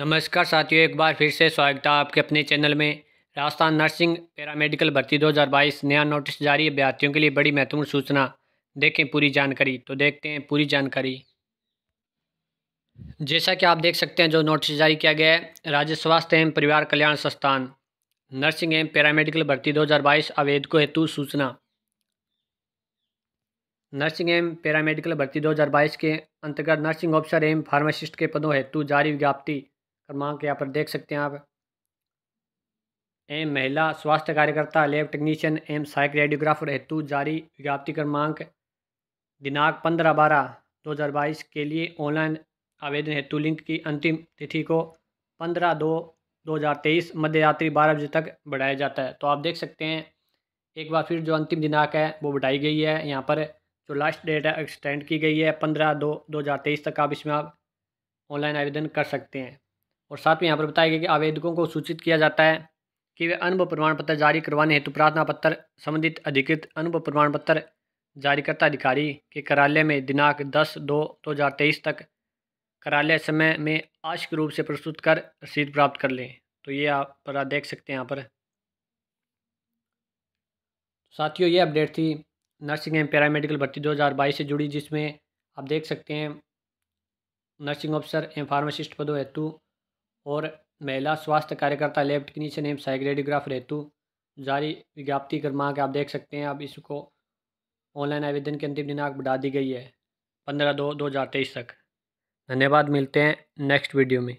नमस्कार साथियों एक बार फिर से स्वागत है आपके अपने चैनल में राजस्थान नर्सिंग पैरामेडिकल भर्ती 2022 नया नोटिस जारी अभ्यर्थियों के लिए बड़ी महत्वपूर्ण सूचना देखें पूरी जानकारी तो देखते हैं पूरी जानकारी जैसा कि आप देख सकते हैं जो नोटिस जारी किया गया है राज्य स्वास्थ्य एवं परिवार कल्याण संस्थान नर्सिंग एवं पैरामेडिकल भर्ती 2022 आवेदकों हेतु सूचना नर्सिंग एवं पैरामेडिकल भर्ती 2022 के अंतर्गत नर्सिंग ऑफिसर एवं फार्मासिस्ट के पदों हेतु जारी विज्ञप्ति क्रमांक यहाँ पर देख सकते हैं आप एम महिला स्वास्थ्य कार्यकर्ता लेब टेक्नीशियन एम साइक रेडियोग्राफर हेतु जारी विज्ञप्ति क्रमांक दिनांक पंद्रह बारह दो हज़ार बाईस के लिए ऑनलाइन आवेदन हेतु लिंक की अंतिम तिथि को पंद्रह दो दो हज़ार तेईस मध्यरात्रि बारह बजे तक बढ़ाया जाता है तो आप देख सकते हैं एक बार फिर जो अंतिम दिनांक है वो बढ़ाई गई है यहाँ पर जो लास्ट डेट है एक्सटेंड की गई है पंद्रह दो दो हज़ार तेईस तक आप इसमें आप ऑनलाइन आवेदन कर सकते हैं और साथ में यहाँ पर बताया गया कि आवेदकों को सूचित किया जाता है कि वे अनुभव प्रमाण पत्र जारी करवाने हेतु प्रार्थना पत्र संबंधित अधिकृत अनुभव प्रमाण पत्र जारीकर्ता अधिकारी के कार्यालय में दिनांक दस दो दो हज़ार तेईस तक कार्यालय समय में आशिक रूप से प्रस्तुत कर रसीद प्राप्त कर लें तो ये आप पर आप देख सकते हैं यहाँ पर साथियों ये अपडेट थी नर्सिंग एंड पैरामेडिकल भर्ती 2022 से जुड़ी जिसमें आप देख सकते हैं नर्सिंग ऑफिसर एवं फार्मासिस्ट पदों हेतु और महिला स्वास्थ्य कार्यकर्ता लैब टेक्नीशियन एम सहायक रेडियोग्राफ रेतु जारी विज्ञप्ति क्रमांक आप देख सकते हैं अब इसको ऑनलाइन आवेदन की अंतिम दिनांक बढ़ा दी गई है पंद्रह दो दो हज़ार तेईस तक धन्यवाद मिलते हैं नेक्स्ट वीडियो में